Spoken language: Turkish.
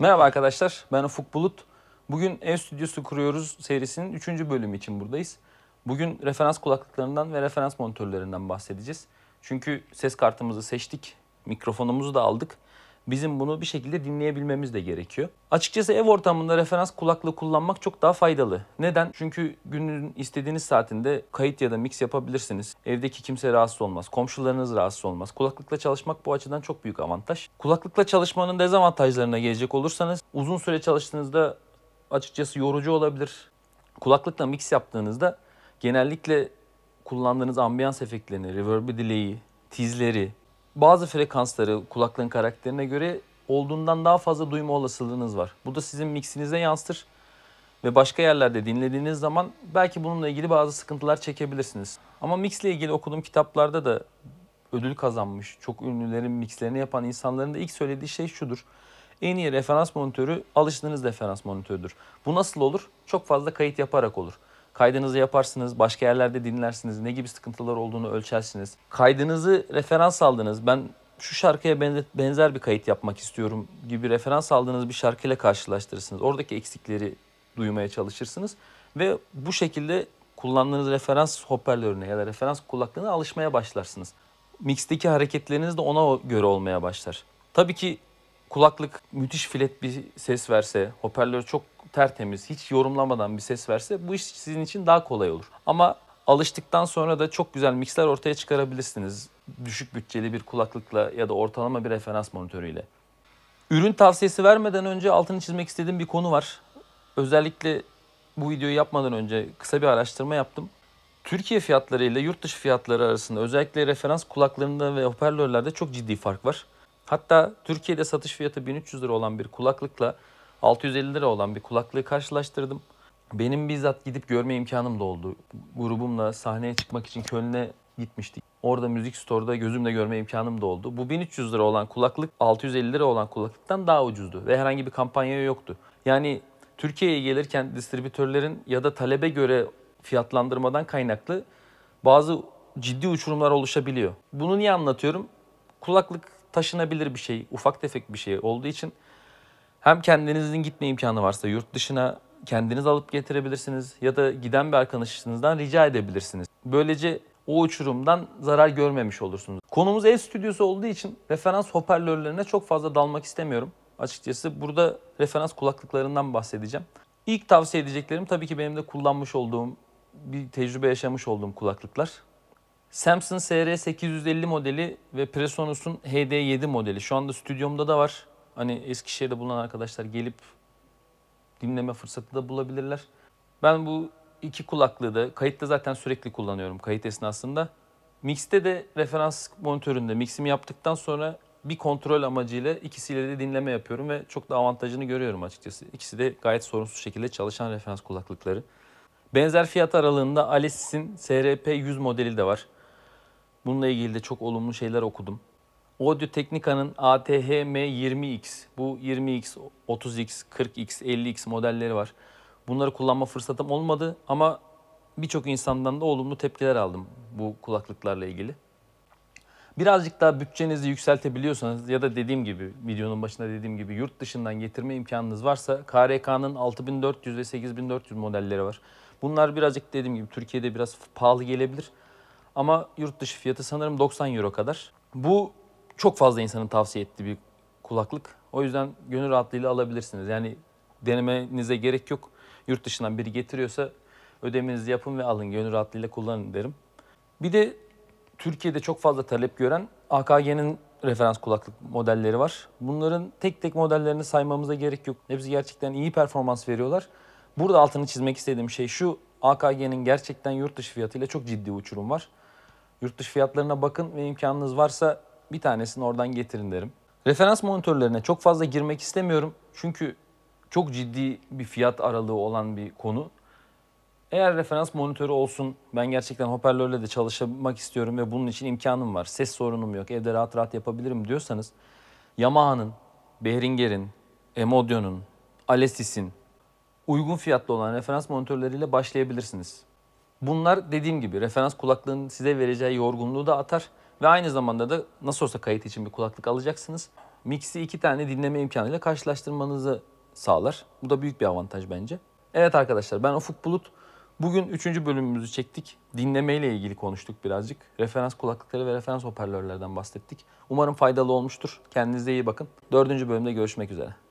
Merhaba arkadaşlar, ben Ufuk Bulut. Bugün Ev Stüdyosu Kuruyoruz serisinin 3. bölümü için buradayız. Bugün referans kulaklıklarından ve referans monitörlerinden bahsedeceğiz. Çünkü ses kartımızı seçtik, mikrofonumuzu da aldık bizim bunu bir şekilde dinleyebilmemiz de gerekiyor. Açıkçası ev ortamında referans kulaklığı kullanmak çok daha faydalı. Neden? Çünkü günün istediğiniz saatinde kayıt ya da mix yapabilirsiniz. Evdeki kimse rahatsız olmaz. Komşularınız rahatsız olmaz. Kulaklıkla çalışmak bu açıdan çok büyük avantaj. Kulaklıkla çalışmanın dezavantajlarına gelecek olursanız uzun süre çalıştığınızda açıkçası yorucu olabilir. Kulaklıkla mix yaptığınızda genellikle kullandığınız ambiyans efektlerini, reverb'i, delay'i, tizleri, bazı frekansları kulaklığın karakterine göre olduğundan daha fazla duyma olasılığınız var. Bu da sizin mixinize yansıtır ve başka yerlerde dinlediğiniz zaman belki bununla ilgili bazı sıkıntılar çekebilirsiniz. Ama mixle ilgili okuduğum kitaplarda da ödül kazanmış, çok ünlülerin mixlerini yapan insanların da ilk söylediği şey şudur. En iyi referans monitörü alıştığınız referans monitörüdür. Bu nasıl olur? Çok fazla kayıt yaparak olur. Kaydınızı yaparsınız, başka yerlerde dinlersiniz, ne gibi sıkıntılar olduğunu ölçersiniz. Kaydınızı referans aldınız. Ben şu şarkıya benzer bir kayıt yapmak istiyorum gibi referans aldığınız bir şarkıyla karşılaştırırsınız. Oradaki eksikleri duymaya çalışırsınız ve bu şekilde kullandığınız referans hoparlörüne ya da referans kulaklığına alışmaya başlarsınız. Mixteki hareketleriniz de ona göre olmaya başlar. Tabii ki kulaklık müthiş filet bir ses verse, hoparlör çok tertemiz, hiç yorumlamadan bir ses verse bu iş sizin için daha kolay olur. Ama alıştıktan sonra da çok güzel mixler ortaya çıkarabilirsiniz. Düşük bütçeli bir kulaklıkla ya da ortalama bir referans monitörüyle. Ürün tavsiyesi vermeden önce altını çizmek istediğim bir konu var. Özellikle bu videoyu yapmadan önce kısa bir araştırma yaptım. Türkiye fiyatları ile yurt dışı fiyatları arasında özellikle referans kulaklarında ve hoparlörlerde çok ciddi fark var. Hatta Türkiye'de satış fiyatı 1300 lira olan bir kulaklıkla 650 lira olan bir kulaklığı karşılaştırdım. Benim bizzat gidip görme imkanım da oldu. Grubumla sahneye çıkmak için Köln'e gitmiştik. Orada müzik store'da gözümle görme imkanım da oldu. Bu 1300 lira olan kulaklık 650 lira olan kulaklıktan daha ucuzdu ve herhangi bir kampanya yoktu. Yani Türkiye'ye gelirken distribütörlerin ya da talebe göre fiyatlandırmadan kaynaklı bazı ciddi uçurumlar oluşabiliyor. Bunu niye anlatıyorum? Kulaklık taşınabilir bir şey, ufak tefek bir şey olduğu için hem kendinizin gitme imkanı varsa yurt dışına kendiniz alıp getirebilirsiniz ya da giden bir arkadaşınızdan rica edebilirsiniz. Böylece o uçurumdan zarar görmemiş olursunuz. Konumuz ev stüdyosu olduğu için referans hoparlörlerine çok fazla dalmak istemiyorum. Açıkçası burada referans kulaklıklarından bahsedeceğim. İlk tavsiye edeceklerim tabii ki benim de kullanmış olduğum, bir tecrübe yaşamış olduğum kulaklıklar. Samsung SR850 modeli ve Presonus'un HD7 modeli. Şu anda stüdyomda da var hani Eskişehir'de bulunan arkadaşlar gelip dinleme fırsatı da bulabilirler. Ben bu iki kulaklığı da kayıtta zaten sürekli kullanıyorum kayıt esnasında. Mix'te de referans monitöründe miximi yaptıktan sonra bir kontrol amacıyla ikisiyle de dinleme yapıyorum ve çok da avantajını görüyorum açıkçası. İkisi de gayet sorunsuz şekilde çalışan referans kulaklıkları. Benzer fiyat aralığında Alice'in SRP 100 modeli de var. Bununla ilgili de çok olumlu şeyler okudum. Audio Technica'nın ATHM 20X, bu 20X, 30X, 40X, 50X modelleri var. Bunları kullanma fırsatım olmadı ama birçok insandan da olumlu tepkiler aldım bu kulaklıklarla ilgili. Birazcık daha bütçenizi yükseltebiliyorsanız ya da dediğim gibi videonun başında dediğim gibi yurt dışından getirme imkanınız varsa KRK'nın 6400 ve 8400 modelleri var. Bunlar birazcık dediğim gibi Türkiye'de biraz pahalı gelebilir ama yurt dışı fiyatı sanırım 90 euro kadar. Bu çok fazla insanın tavsiye ettiği bir kulaklık. O yüzden gönül rahatlığıyla alabilirsiniz. Yani denemenize gerek yok. Yurt dışından biri getiriyorsa ödemenizi yapın ve alın. Gönül rahatlığıyla kullanın derim. Bir de Türkiye'de çok fazla talep gören AKG'nin referans kulaklık modelleri var. Bunların tek tek modellerini saymamıza gerek yok. Hepsi gerçekten iyi performans veriyorlar. Burada altını çizmek istediğim şey şu. AKG'nin gerçekten yurt dışı fiyatıyla çok ciddi uçurum var. Yurt dışı fiyatlarına bakın ve imkanınız varsa bir tanesini oradan getirin derim. Referans monitörlerine çok fazla girmek istemiyorum. Çünkü çok ciddi bir fiyat aralığı olan bir konu. Eğer referans monitörü olsun, ben gerçekten hoparlörle de çalışmak istiyorum ve bunun için imkanım var, ses sorunum yok, evde rahat rahat yapabilirim diyorsanız Yamaha'nın, Behringer'in, Emodio'nun, Alesis'in uygun fiyatlı olan referans monitörleriyle başlayabilirsiniz. Bunlar dediğim gibi referans kulaklığın size vereceği yorgunluğu da atar ve aynı zamanda da nasıl olsa kayıt için bir kulaklık alacaksınız. Mix'i iki tane dinleme imkanıyla karşılaştırmanızı sağlar. Bu da büyük bir avantaj bence. Evet arkadaşlar ben Ufuk Bulut. Bugün üçüncü bölümümüzü çektik. Dinleme ile ilgili konuştuk birazcık. Referans kulaklıkları ve referans hoparlörlerden bahsettik. Umarım faydalı olmuştur. Kendinize iyi bakın. Dördüncü bölümde görüşmek üzere.